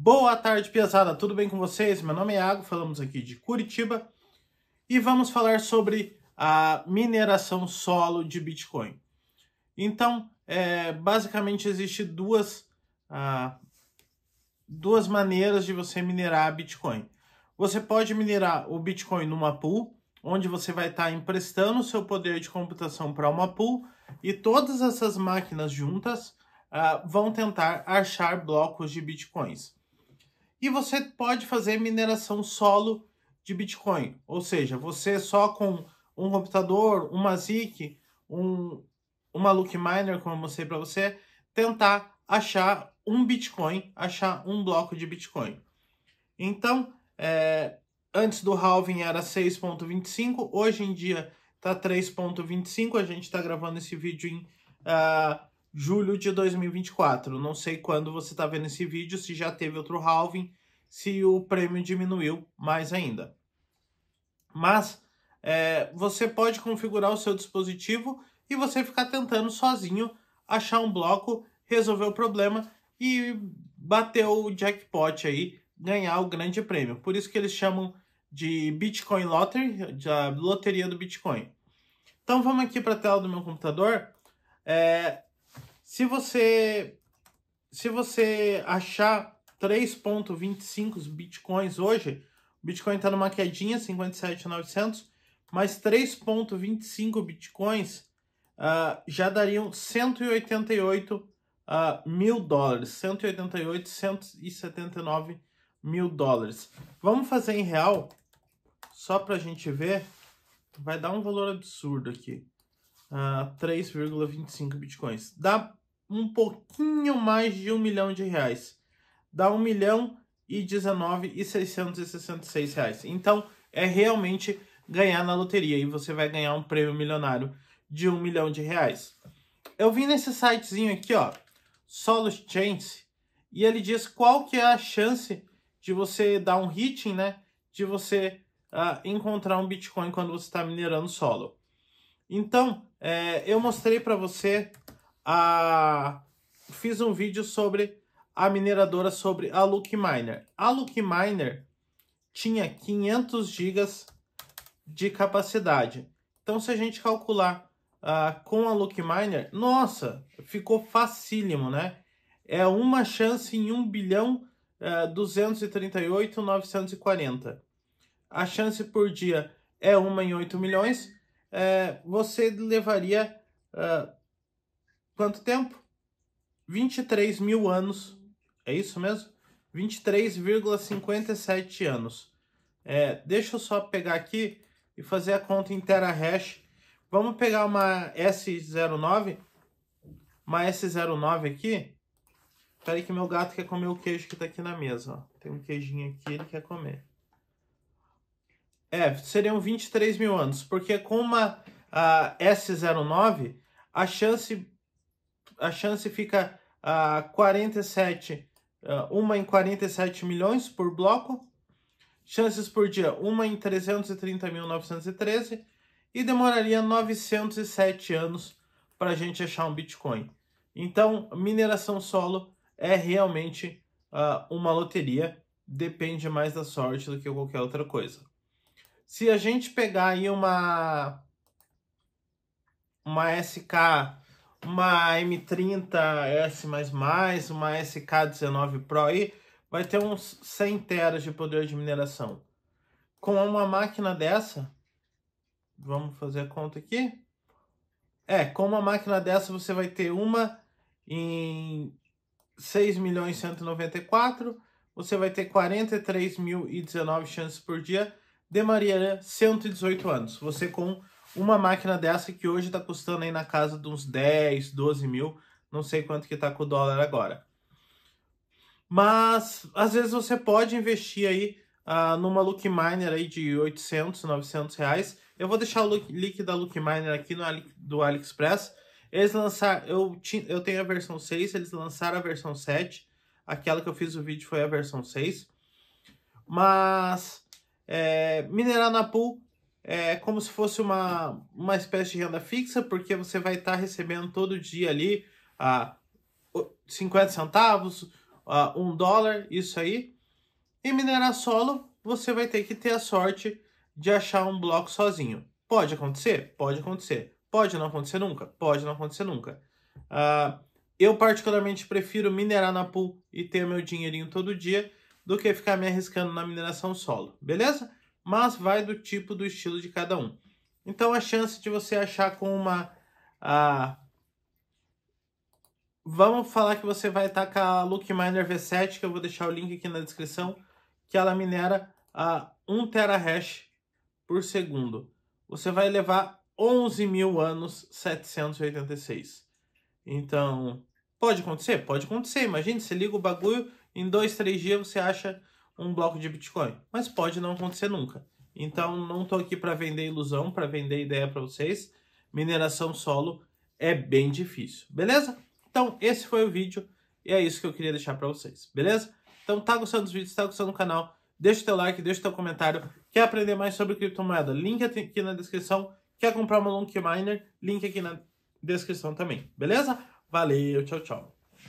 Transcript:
Boa tarde, pesada. Tudo bem com vocês? Meu nome é Iago, falamos aqui de Curitiba e vamos falar sobre a mineração solo de Bitcoin. Então, é, basicamente existe duas, ah, duas maneiras de você minerar Bitcoin. Você pode minerar o Bitcoin numa pool, onde você vai estar tá emprestando o seu poder de computação para uma pool e todas essas máquinas juntas ah, vão tentar achar blocos de Bitcoins. E você pode fazer mineração solo de Bitcoin, ou seja, você só com um computador, uma ZIC, um, uma Look Miner, como eu mostrei para você, tentar achar um Bitcoin, achar um bloco de Bitcoin. Então, é, antes do halving era 6.25, hoje em dia está 3.25, a gente está gravando esse vídeo em uh, julho de 2024. Não sei quando você está vendo esse vídeo, se já teve outro halving, se o prêmio diminuiu mais ainda. Mas é, você pode configurar o seu dispositivo e você ficar tentando sozinho achar um bloco, resolver o problema e bater o jackpot aí, ganhar o grande prêmio. Por isso que eles chamam de Bitcoin Lottery, da loteria do Bitcoin. Então vamos aqui para a tela do meu computador. É, se você se você achar 3.25 bitcoins hoje, o Bitcoin está numa quedinha, 57.900, mas 3.25 bitcoins uh, já dariam 188 uh, ah, mil dólares, 188, 179 mil dólares. Vamos fazer em real, só para a gente ver, vai dar um valor absurdo aqui, uh, ah, 3,25 bitcoins. Dá um pouquinho mais de um milhão de reais. Dá um milhão e 19 e 666 reais. Então, é realmente ganhar na loteria e você vai ganhar um prêmio milionário de um milhão de reais. Eu vim nesse sitezinho aqui, ó, Solos Chance, e ele diz qual que é a chance de você dar um hitting, né, de você uh, encontrar um Bitcoin quando você está minerando solo. Então, é, eu mostrei para você a... fiz um vídeo sobre a mineradora, sobre a Luke Miner. A Luke Miner tinha 500 gigas de capacidade. Então, se a gente calcular uh, com a Luke Miner, nossa, ficou facílimo, né? É uma chance em 1 bilhão uh, 238 940. A chance por dia é uma em 8 milhões. Uh, você levaria uh, quanto tempo? 23 mil anos. É isso mesmo? 23,57 anos. É, deixa eu só pegar aqui e fazer a conta em terahash. Vamos pegar uma S09, uma S09 aqui. Espera que meu gato quer comer o queijo que tá aqui na mesa. Ó. Tem um queijinho aqui, ele quer comer. É, seriam 23 mil anos, porque com uma a S09, a chance a chance fica a 47, uma em 47 milhões por bloco. Chances por dia, uma em 330.913 e demoraria 907 anos para a gente achar um Bitcoin. Então, mineração solo é realmente uh, uma loteria, depende mais da sorte do que qualquer outra coisa. Se a gente pegar aí uma, uma SK uma M30S++, uma SK19 Pro aí vai ter uns 100 teras de poder de mineração. Com uma máquina dessa, vamos fazer a conta aqui. É, com uma máquina dessa você vai ter uma em 6 milhões você vai ter 43.019 chances por dia, demaria 118 anos. Você com uma máquina dessa que hoje está custando aí na casa de uns 10, 12 mil, não sei quanto que está com o dólar agora. Mas às vezes você pode investir aí uh, numa Look Miner aí de 800, 900 reais. Eu vou deixar o link da Look Miner aqui no ali do AliExpress. Eles lançaram, eu, tinha, eu tenho a versão 6, eles lançaram a versão 7. Aquela que eu fiz o vídeo foi a versão 6. Mas é, minerar na pool é como se fosse uma, uma espécie de renda fixa, porque você vai estar tá recebendo todo dia ali ah, a 50 centavos, a ah, 1 dólar, isso aí. E minerar solo, você vai ter que ter a sorte de achar um bloco sozinho. Pode acontecer? Pode acontecer. Pode não acontecer nunca? Pode não acontecer nunca. Ah, eu particularmente prefiro minerar na pool e ter meu dinheirinho todo dia do que ficar me arriscando na mineração solo, beleza? mas vai do tipo do estilo de cada um. Então a chance de você achar com uma. vamos falar que você vai estar com a Look Miner V7, que eu vou deixar o link aqui na descrição, que ela minera a 1 terahash por segundo. Você vai levar 11 mil anos 786. Então, pode acontecer? Pode acontecer. Imagina, você liga o bagulho, em dois, três dias você acha um bloco de Bitcoin, mas pode não acontecer nunca. Então não estou aqui para vender ilusão, para vender ideia para vocês. Mineração solo é bem difícil, beleza? Então esse foi o vídeo e é isso que eu queria deixar para vocês, beleza? Então tá gostando dos vídeos, tá gostando do canal? Deixa o teu like, deixa o teu comentário. Quer aprender mais sobre criptomoeda? Link aqui na descrição. Quer comprar uma long miner? Link aqui na descrição também, beleza? Valeu, tchau, tchau.